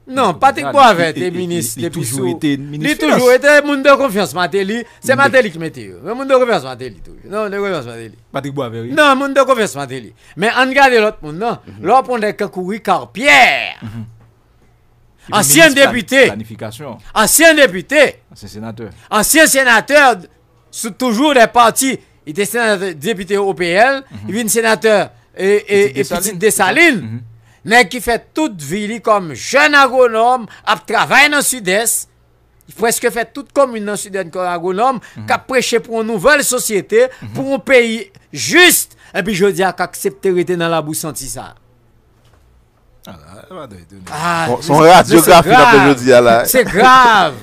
Non, bon, Patrick Boisvert, le ministre de Pissou... Li toujou ete... Li toujou ete, moun de konfians mante li, se mante li ki mete yo. Moun de konfians mante li toujou. Non, moun de konfians mante li. Patrick Boisvert, li. Non, moun de konfians mante li. Men an gade lout moun, non, lout moun de Kekoui Karpier. Ansyen depite. Ansyen depite. Ansyen depite. Ansyen senateur. Ansyen senateur, sou toujou de parti. I te senateur depite OPL. I vin senateur et Petit Desalines. Ansyen mm-hmm. depite. Nè ki fè tout vili kom jen agronom ap travay nan sudès. Fò eske fè tout kommoun nan sudès kon agronom. Mhm. Kap preche pou nouvel sosyete mhm. pou nou peyi just. Epi jodi ak aksepte rite nan la bou sentisa. Ah, ah, Son radiografi nan pe jodi alay. Se grav.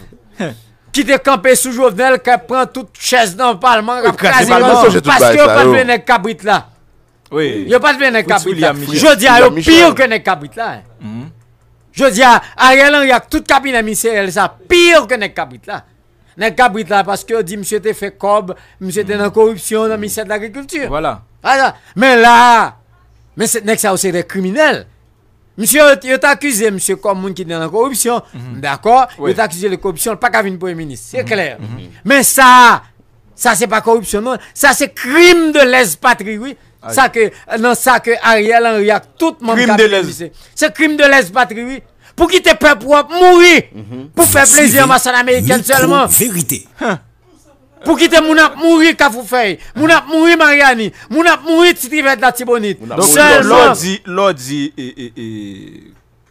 Ki te kampe sou jovenel kap pran tout chèz nan palman. Kap krasi palman. Paske oh. yo pa dwenen kabrit la. Oui. a pas bien un Je dis à pire que les cabrit hein. hmm. Je dis à Ariel Henry a tout cabinet ministériel ça pire que les cabrit là. Un parce que dit monsieur t'es fait cob, monsieur t'es dans hmm. corruption dans ministère de l'agriculture. Voilà. Voilà. Mais là mais c'est nèg ça des criminels. Monsieur, il accusé, monsieur, comme monde qui est dans la corruption. Hmm. D'accord Il oui. accusé de corruption, pas qu'à venir premier ministre. C'est clair. Mais ça, ça, c'est pas corruption, non. Ça, c'est crime de lèse-patrie, oui ça que non ça Ariel tout de Pour patrie, oui. Pour quitter pour propre, mhm. pour faire Mm -hmm. vérité pour plaisir seulement. Vérité. Hein. Pour quitter vérité pour mourir te mourir mouri Kafoufei. Mariani. ap la Tibonite.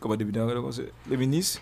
e, le ministre.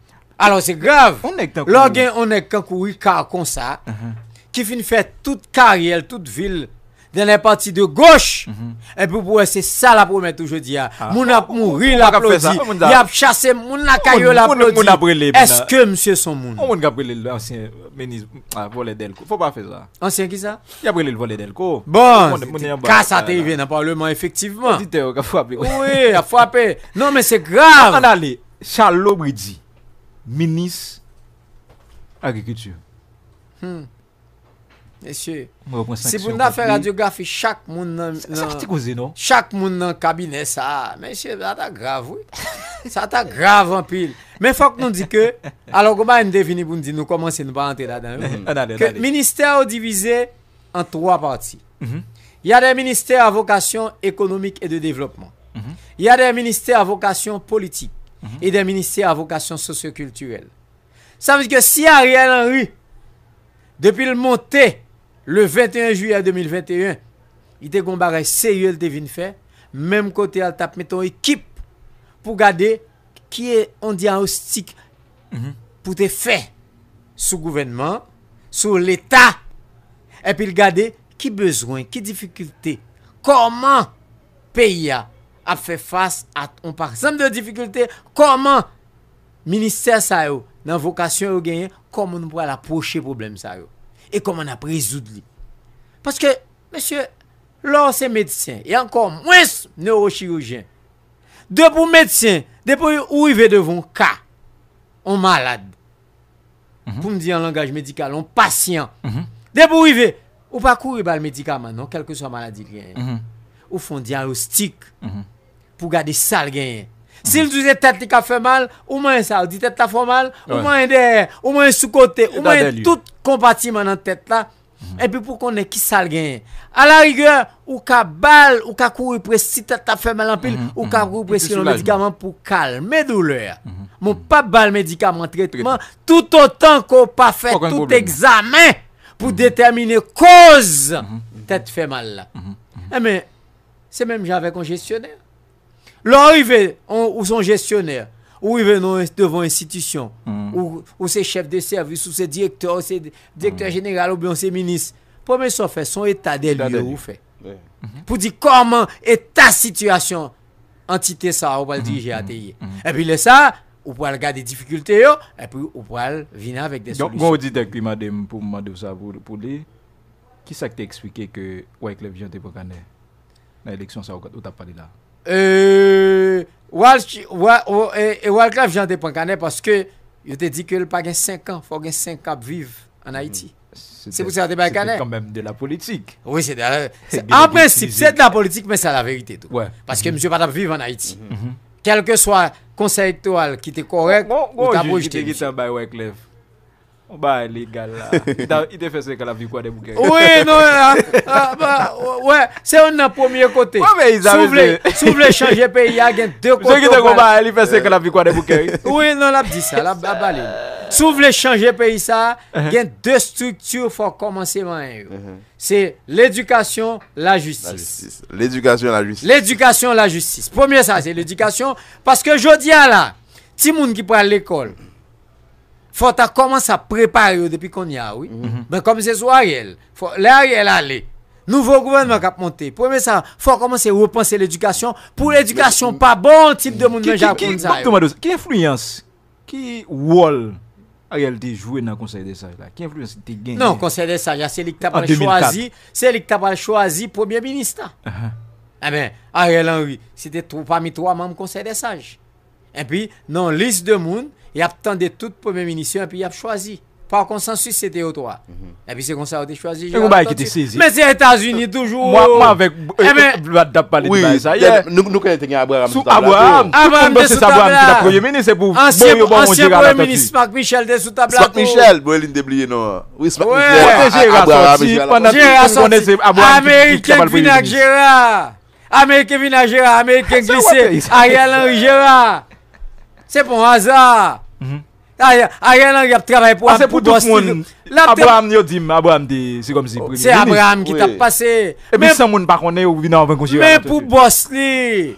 Alors c'est grave. Lorsqu'on est on est concouru car comme ça, uh-huh. qui finit faire toute carrière, toute ville dans les parties de gauche. Uh-huh. Et eh puis ben, pour c'est ça la promesse aujourd'hui. Hein. Ah. Mon a mouru la Il a chassé mon la caillé Est-ce que monsieur son monde On a brûlé l'ancien ministre ah, volé Delco. Faut pas faire ça. Ancien qui ça? Il a brûlé le volé d'Elko. Bon, casse à TV dans le parlement effectivement. Oui, il a frappé. Non mais c'est grave. On a Charles ministre agriculture. Hmm. Monsieur, si vous n'avez fait radiographie chaque monde dans non? Chaque monde dans cabinet ça, monsieur, ça t'a grave oui. ça t'a grave en pile. Mais faut que nous disions que *laughs* alors comment nous devons nous dire nous nous là-dedans. Hmm. que ministère divisé en trois parties. Mm-hmm. Il y a des ministères à vocation économique et de développement. Mm-hmm. Il y a des ministères à vocation politique. Mhm. et des ministères à vocation socioculturelle. Ça veut dire que si Ariel Henry, depuis le monté, le 21 juillet 2021, il était comparé sérieux, de faire. même côté, à tape, mettons, équipe pour garder qui est en diagnostic mhm. pour te faire sous gouvernement, sous l'État, et puis garder qui besoin, qui difficulté, comment pays a ap fè fâs, at on par sem de difikultè, koman, minister sa yo, nan vokasyon yo genye, koman nou pral ap proche problem sa yo, e koman ap rezoud li. Paske, mèsyè, lò se mèdisyen, e ankon mwès neurochirujen, dè pou mèdisyen, dè pou ou yve devon ka, on malade, mm-hmm. pou mdi an langaj medikal, on pasyan, dè pou ou yve, non, mm-hmm. ou pa kouri bal medikal manon, kelke so maladi genye, ou fon di an rustik, mwen, mm-hmm. pour garder ça le gain. S'il disait tête qui a fait mal, ou moins ça, dit tête a fait mal, au moins derrière, au moins sous côté, ou moins tout compartiment dans tête là. Mhm. Et puis pour qu'on ait qui ça gagne. À la rigueur, ou ka balle, ou ka courir presque si tête a fait mal en pile, mhm, ou ka mhm. courir pression le médicament pour calmer douleur. Mon pas balle médicament traitement tout autant qu'on pas fait tout examen pour déterminer cause tête fait mal là. Eh, mais c'est même j'avais congestionnaire. Lou y ve ou son gestioner, ou y ve nou devon institisyon, mm. ou se chef de servis, ou se direktor, ou se direktor mm. genegal, ou biyon se minis, pou men son fè, son etat mm-hmm. mm-hmm. mm-hmm. de l'ye ou fè. Pou di koman etat situasyon antite sa ou pal dirije ateye. E pi le sa, ou pal gade difikulte yo, e pi ou pal vina vek de solusyon. Mwen wou di dekli madem pou mwade ou savou, pou li, ki sa ki te ekswike ke wèk le vijante pou gane, na eleksyon sa ou ta pali la? Et Euh, dépends Jean canet parce que je t'ai dit qu'il pas 5 ans, Il faut gagner 5 ans pour vivre en Haïti. Mhm. C'est pour ça que c'est quand même de la politique. Oui, c'est de la, *laughs* En principe, c'est de la politique, mais c'est la vérité. Parce que M. Mhm. Patap vivre en Haïti. Mhm. Quel que soit le conseil électoral qui était correct, ou t'as projeté. O ba li gal la. *laughs* I te fese ke la vi kwa de bouke. Oui, non la. Se yon nan pwomye kote. Sou vle chanje peyi a gen de kote. Sou ki te koma, li fese ke la vi kwa de bouke. *laughs* Oui, non la, di sa. Sou vle chanje peyi sa, gen de struktur fwa komanse man yon. Se l'edukasyon, la justis. Uh-huh. L'edukasyon, uh-huh. la justis. L'edukasyon, la justis. Pwomye sa, se l'edukasyon. Paske jodi a la, ti moun ki pre l'ekol. Fote a komanse mhm. a prepare ou depi kon ya, oui. Non, ah, ah. Eh ben komanse sou Ariel. Le Ariel a le. Nouvo gouvenman kap monte. Pweme sa, fote komanse repanse l'edukasyon. Pw l'edukasyon pa bon, tip de moun nan japon zaye. Ki enfluyans, ki wol Ariel te jwe nan konsey de saj la? Ki enfluyans te genye? Non, konsey de saj la, se li ki tabal choazi, se li ki tabal choazi pwemye minista. Emen, Ariel anwi, se te trou pa mi tro a moun konsey de saj la. Et puis, dans la liste de monde, il a attendu tout premier ministre et puis il a choisi. Par consensus, c'était au 3 mhm. Et puis c'est comme ça a choisi. Mais c'est les États-Unis toujours. Moi, avec. oui, Nous, nous connaissons Abraham. Abraham. Ah, Abraham, c'est Abraham qui premier ministre. C'est pour. vous. ancien premier ministre, marc Michel, de sous table. Michel, vous non Oui, marc Michel. Américain avec Gérard. Américain Gérard. Américain *laughs* Glissé. Ariel Henry Gérard c'est pour un hasard. Mhm. Ariel Henry a travaillé pour ah, c'est pour tout le monde. Abraham dit Abraham c'est comme si C'est Abraham qui t'a passé. Et mais sans monde pas connaît ou vain Mais pour Bosnie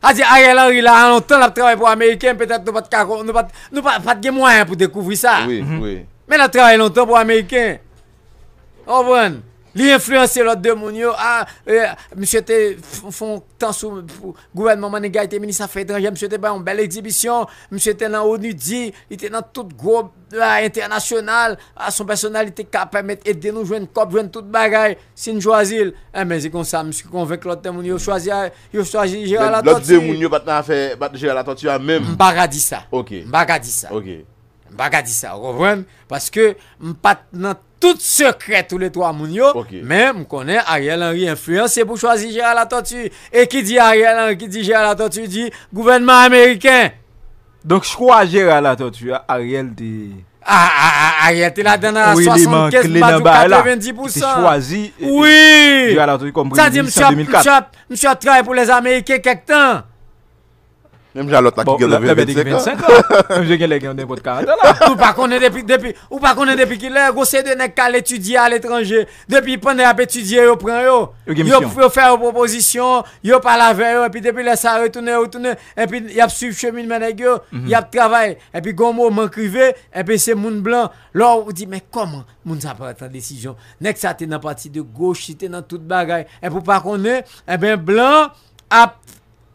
Ariel Henry là longtemps l'a travaillé pour américain peut-être nous pas nous n'avons nous pas pas de moyens pour découvrir ça. Oui, mhm. oui. Mais l'a travaillé longtemps pour américain. Au revoir. Li enfluense lòt demoun yo, ah, euh, msye te fon tan sou gouvenman man e gaye te minist sa fèdreje, msye te bayon bel exibisyon, msye te nan Onudi, te nan tout grob international, son personalite ka permette ede nou jwen kòp, jwen tout bagay, sin jwazil, msye kon sa, msye kon venk lòt demoun yo, jwazil jwazil jwazil jwazil jwazil. pas dit ça que Parce parce que nan tout secret tout les trois a moun yo, okay. mais Ariel Henry influence pour choisir Gérald tortue et qui dit Ariel Henry, qui dit Gérald tortue dit gouvernement américain donc crois Gérald tortue, Ariel di... Ariel ah ah, ah, ah, Ariel dans la oui à 75 90%. tu choisi Oui! Gérald Latotu pour les américains quelqu'un même Jalotte là qui gagne 25 ans. Même je gagne Ou pas depuis ou pas depuis qu'il est de à l'étranger. Depuis étudier yo prend yo. Yo faire proposition, yo parle avec puis depuis là ça et puis y a chemin yo, mhm. y a travail et puis c'est moun blanc. Là on dit mais comment moun ça décision. Nèg ça dans de gauche, t'es dans toute bagarre. Et pour pas et eh ben, blanc a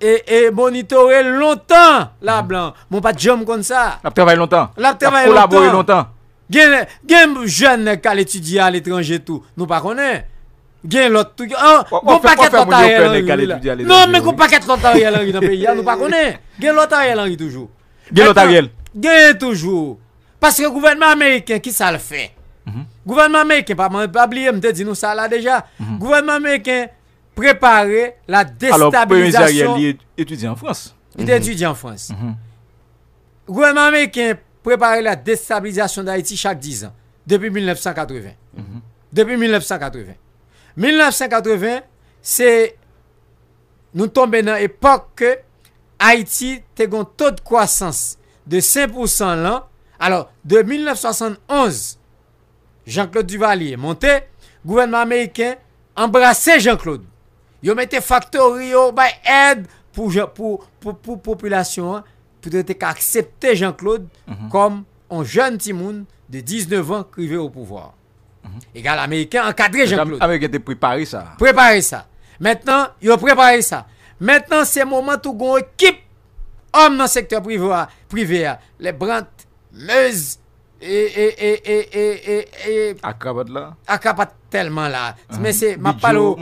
et, et monitorer longtemps la mm. blanc. Mon pas jump comme ça. La travaille longtemps. La travaille longtemps. Collaborer longtemps. Gen, gen jeune qui a étudié à l'étranger tout. Nous pas connaît. Gen l'autre tout. Oh, bon paquet l'autre à l'étranger. Non mais qu'on paquet l'autre en Henry dans le pays, nous pas *laughs* connaît. Gen l'autre Ariel toujours. Gen l'autre Ariel. Gen toujours. Parce que gouvernement américain qui ça le fait. Mhm. Gouvernement américain pas oublier, me dit nous ça là déjà. Mhm. Gouvernement américain préparer la déstabilisation. Alors, il en France. Il étudie en France. Le mm-hmm. gouvernement américain préparer la déstabilisation d'Haïti chaque 10 ans, depuis 1980. Mm-hmm. Depuis 1980. 1980, c'est nous tombons dans l'époque que Haïti a un taux de croissance de 5% là. Alors, de 1971, Jean-Claude Duvalier est monté, gouvernement américain embrassait Jean-Claude. Yo mette faktor yo bay ed pou populasyon pou de te aksepte Jean-Claude kom an joun timoun de 19 ans krive au pouvoir. E mhm. gale Ameriken an kadre Jean-Claude. Ameriken te prepare sa. Prepare sa. Metten yo prepare sa. Metten se moment ou goun ekip om nan sektor prive a. Le brant lez. et akabat là tellement là mais c'est ma palo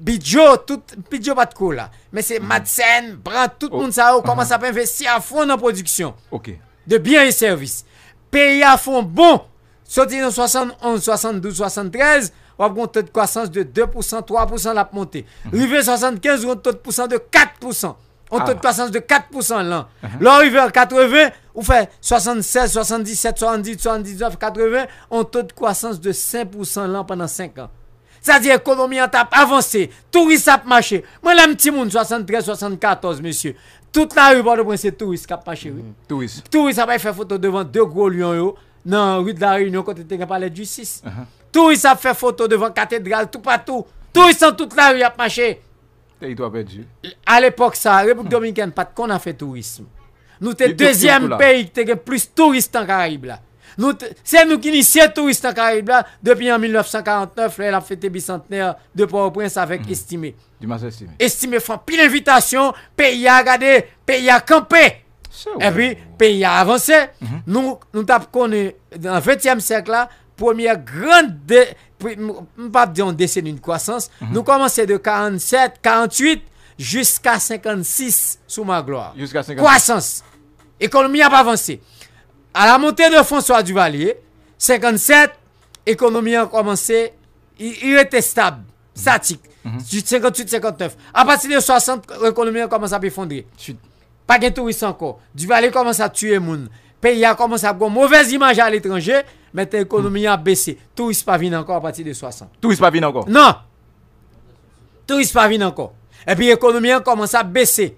bidjo tout bidjo pas de là mais c'est Madsen prend tout le oh. monde ça oh, ah. peut à investir à fond dans production OK de biens et services pays à fond bon sorti en 71 72 73 on a un taux de croissance de 2%, 3% la montée. Rivé 75, on a un taux de 4%. On taux de croissance de 4% là. y a 80, ou fait 76, 77, 78, 79, 80, on taux de croissance de 5% là pendant 5 ans. C'est-à-dire l'économie a avancé, tourisme a marché. Moi, là, un petit monde, 73, 74, monsieur. Toute la rue, prince c'est qui a marché. Oui. Mm-hmm. Tout a fait photo devant deux gros lions, dans la rue de la Réunion, quand tu du 6. Tout justice. Uh-huh. Touriste a fait photo devant cathédrale, tout partout. ils en toute la rue a marché. À l'époque, ça, République Dominicaine, pas qu'on a fait tourisme. Nous sommes le deuxième pays qui a plus de touristes en Caraïbes. C'est nous qui initions touristes en Caraïbes depuis en 1949, là, la fête bicentenaire de Port-au-Prince avec mhm. Estimé. Du estimé. Estimé, pile invitation, pays à regarder, pays à camper. Et puis, pays à avancer. Mhm. Nous, nous tapons dans le 20e siècle, la première grande pas dire on décennie une croissance, mhm. nous commençons de 47, 48 jusqu'à 56 sous ma gloire. Jusqu'à Croissance. Économie a pas avancé. À la montée de François Duvalier, 57, économie a commencé, il, était stable, mhm. statique. 58-59. Mhm. À partir de 60, l'économie a commencé à effondrer Pas de touristes encore. Duvalier commence à tuer les gens. Pays a commencé à avoir mauvaise image à l'étranger mais l'économie a baissé. n'est pas venu encore à partir de 60. Tout n'est pas venu encore. Non. Tout n'est pas venu encore. Et puis l'économie a commencé à baisser.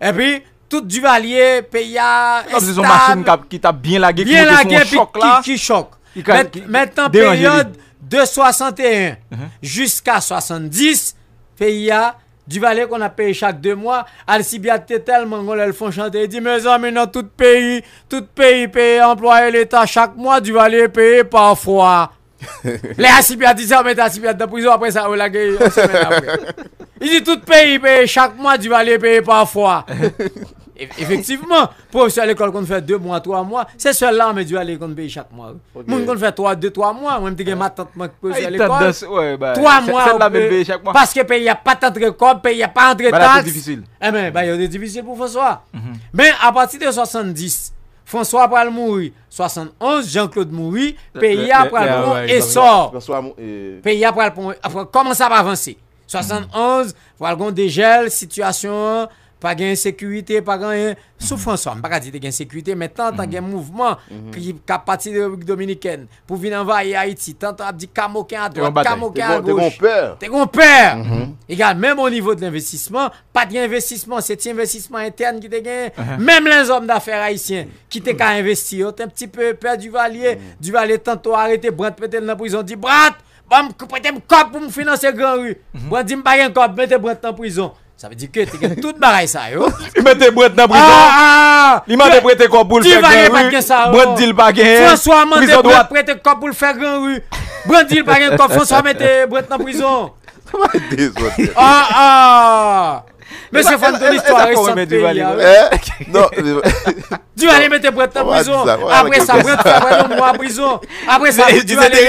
Et puis tout Duvalier, pays à Comme si une machine qui t'a bien lagué, bien lagué, qui, qui, choque. Maintenant, période de 61 uh-huh. jusqu'à 70, pays a du valet qu'on a payé chaque deux mois, Alcibiade était tellement qu'on le font chanter. Il dit, mes amis, dans tout pays, tout pays paye employé l'État chaque mois, du valet payé parfois. *laughs* les Alcibiades disent, on oh, met Alcibiade dans prison, après ça, oh, on l'a *laughs* gagné. Il dit, tout pays paye chaque mois, du valet payé parfois. *laughs* Efectiveman, profesyon al ekol kon fè 2 moun, 3 moun Se se fè la, mè di wè al ekon be yi chak moun Moun kon fè 3, 2, 3 moun Mè mè di gen matantman ki profesyon al ekol 3 moun Paske pe yè pa tatre kop, pe yè pa antre tas Ben yon mhm. de difficile pou François Ben apati de 70 François pral mouri 71, Jean-Claude mouri Pe yè pral mouri, e sor Pe yè pral mouri, a fòm Koman sa pa avansi 71, Walgon de gel, situasyon pas gain sécurité, pas gain souffrance. On pas dire gain sécurité, mais tant qu'il y un mouvement mhm. qui a parti de la République dominicaine pour venir envahir Haïti, tant as dit Camoquin à droite, Camoquin à gauche. T'es grand père. Mhm. Égal, même au niveau de l'investissement, pas d'investissement, c'est investissement interne qui te gagné. Mhm. Même les hommes d'affaires haïtiens qui t'es qu'à investir, un petit peu du valier. Du Duvalier tantôt arrêté, Brant mettait dans la prison, dit Brant, bam vais me cop pour me financer grand rue. Brant dit, un mettez Brant en prison. Ça veut dire que tu as tout bagaille ça *laughs* Il mettait boîte dans prison. Ah, ah, ah. Il m'a prêté oh. corps pour le faire grand rue. Boîte dit le pas gain. François m'a prêté corps pour le faire grand rue. Boîte dit le pas gain corps François mettait boîte dans prison. Ah ah. Monsieur c'est fond de l'histoire Non. *laughs* Tu vas aller mettre boîte dans prison. Après ça, boîte faire un mois en prison. Après ça, tu vas aller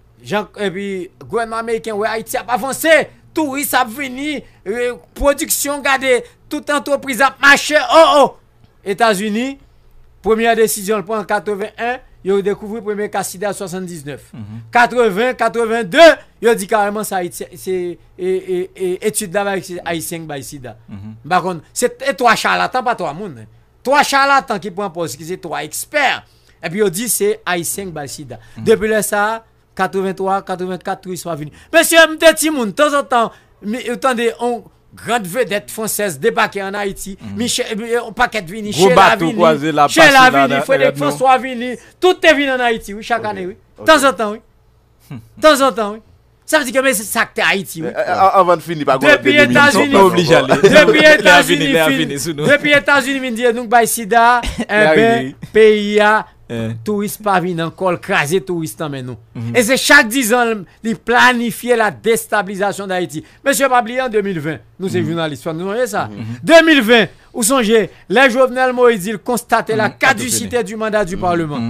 et puis, eh gouvernement américain, ouais, Haïti a avancé, tourisme a fini, euh, production, regardez, toute entreprise a marché, oh oh! États-Unis, première décision, le point 81, ils ont découvert le premier cas sida 79. 80, 82, ils ont dit carrément ça, c'est étude d'avec haïtien by sida. Mhm. Par contre, c'est trois charlatans, pas trois monde. Trois charlatans qui prennent poste, qui sont trois experts. Et puis, ils ont dit que c'est haïtien by sida. Mhm. Depuis là, ça, 83, 84, ils sont venus. Monsieur, M. Timoun, de temps en temps, attendez, on grande vedette française débarquée en Haïti, mhm. Michel, on paquet vini, chez la vini, chez la vini, Frédéric François vini, tout est venu en Haïti, oui, chaque année, oui. De temps en temps, oui. *laughs* De temps en temps, oui. Ça veut dire que c'est ça que Haïti. Oui. Eh, eh, avant de finir, par contre, depuis les États-Unis, depuis les *laughs* États-Unis, depuis les États-Unis, nous disons, nous, bah, sida, *laughs* un pays eh. Touristes pas en encore craser touriste mais nous. Mhm. Et c'est chaque 10 ans ils planifient la déstabilisation d'Haïti. Monsieur Pabli, en 2020, nous sommes journalistes, mhm. nous voyez ça. 2020, mhm. où songez, les Jovenel Moïse constataient la caducité du mandat du parlement.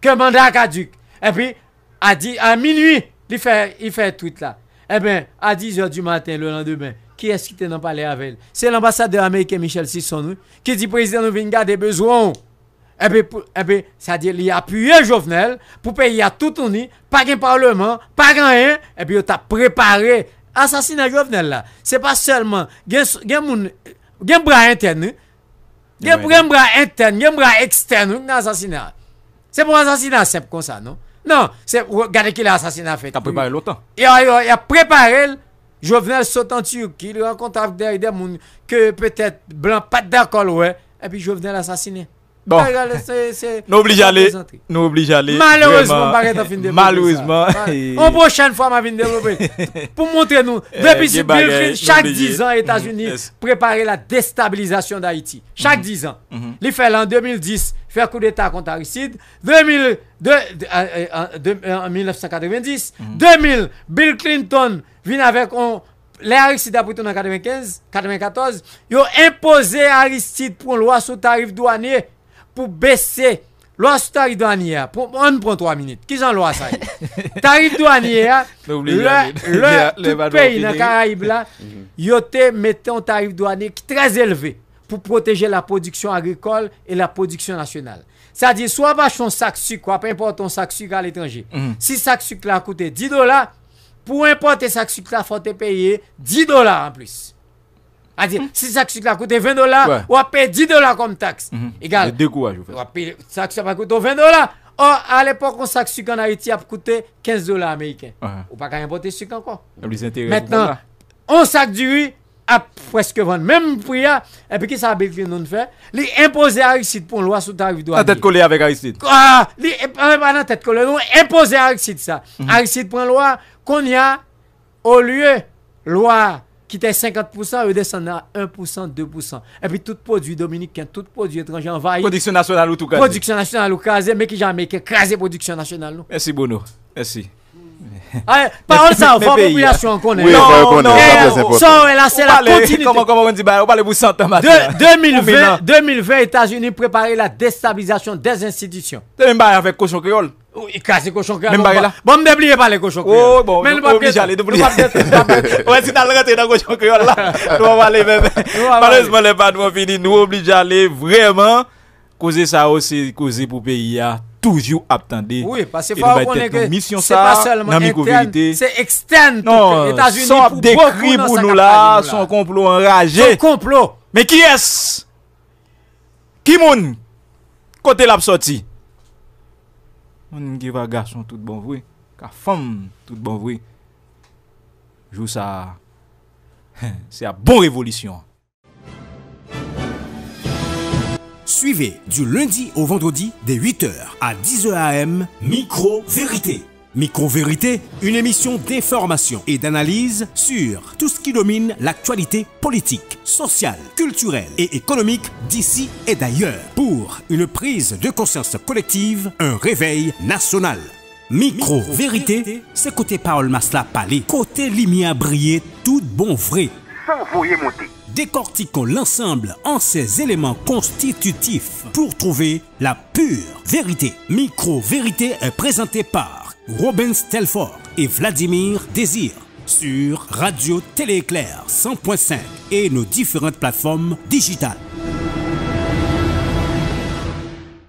Que mandat caduque. Et puis à, à minuit, il fait il fait tweet là. Eh bien, à 10h du matin le lendemain, qui est-ce qui était dans avec elle C'est l'ambassadeur américain Michel Sisson, qui dit président nous des garder besoin eh bien, dire qu'il ça dit il appuyé Jovenel pour payer à tout monde, pas qu'un parlement, pas rien, et puis il a préparé de Jovenel là. C'est pas seulement Il y a un bras interne, gen, bras interne, bras externe un assassinat. C'est pour assassinat simple comme ça, non Non, c'est regardez qui assassiné. fait. a préparé longtemps. Il a, il a préparé Jovenel saute en Turquie, il rencontre avec des gens que peut-être blanc pas d'accord ouais, et puis Jovenel assassiné. Bon, nous oblige à aller. Nous oblige à aller. Malheureusement, Malheureusement. Une prochaine fois, ma *laughs* Pour montrer nous, eh, depuis Bill chaque 10 ans, mm-hmm. États-Unis préparer la déstabilisation d'Haïti. Chaque 10 mm-hmm. ans. Mm-hmm. Il fait en 2010, faire coup d'État contre Aristide. Euh, euh, en 1990. 2000, Bill Clinton vient avec on Les Aristides après en 95, 94, ils ont imposé Aristide pour une loi sur tarif douanier pour baisser Lorsque tarif douanière, pour on prend 3 minutes. Qui sont sa ça *laughs* Tarif douanier, le pays dans les Caraïbes, là, *laughs* mhm. y te un tarif douanier qui très élevé pour protéger la production agricole et la production nationale. C'est-à-dire, soit pas ton sac sucre, peu importe un sac sucre à l'étranger. Mhm. Si sac sucre là coûté 10 dollars, pour importer sac sucre là, il faut te payer 10 dollars en plus à dire, si ça coûte 20 dollars, on paye 10 dollars comme taxe. Égal. Décourage, vous faites. Ça va coûter 20 dollars. Or, à l'époque, on sac sucre en Haïti a coûté 15 dollars américains. Ou pas qu'à importer sucre encore. Maintenant, on sac du riz a presque vendre même prix et puis qui ça a nous fait il imposer Aristide pour une loi sous tarif douanier tête collée avec Aristide ah il eh, pas la tête collée non imposer Aristide ça mhm. Aristide prend loi qu'on y a au lieu loi qui était 50%, eux à 1%, 2%. Et puis tout produit dominicain, tout produit étranger envahi. Production nationale ou tout cas. Production nationale ou casé, mais qui jamais écrasé production nationale. Merci Bono. Merci. Ah, parole ça, la hein. population connaît. Oui, non, non, ça, eh, là, c'est la continuité. Comment, comment on dit, bah, on parle de 100 ans maintenant. 2020, 2020, États-Unis préparer la déstabilisation des institutions. C'est même avec cochon créole. Oui, casse cochon pas là. Bon, ne pas parler cochon Oh, bon, même pas obligé d'aller. Nous pas si t'as dans cochon criol là, va aller, bébé. Malheureusement, les pas nous fini. Nous obligé d'aller vraiment. Causer ça aussi, causer pour pays toujours attendre. Oui, parce que c'est pas seulement interne, c'est externe. Non, États-Unis pour nous là, son complot enragé. Son complot. Mais qui est-ce? Qui moun? Côté l'absorti? sorti? On dit va garçon tout bon vrai, Car femme tout bon vrai. Joue *laughs* ça c'est la bonne révolution. Suivez du lundi au vendredi des 8h à 10h AM Micro Vérité. Micro-vérité, une émission d'information et d'analyse sur tout ce qui domine l'actualité politique, sociale, culturelle et économique d'ici et d'ailleurs pour une prise de conscience collective, un réveil national. Micro-vérité, c'est côté parole masla Palais. côté lumière briller, tout bon vrai. Sans foyer monter. Décortiquons l'ensemble en ses éléments constitutifs pour trouver la pure vérité. Micro-vérité est présentée par Robin Stelford et Vladimir Désir sur Radio éclair 100.5 et nos différentes plateformes digitales.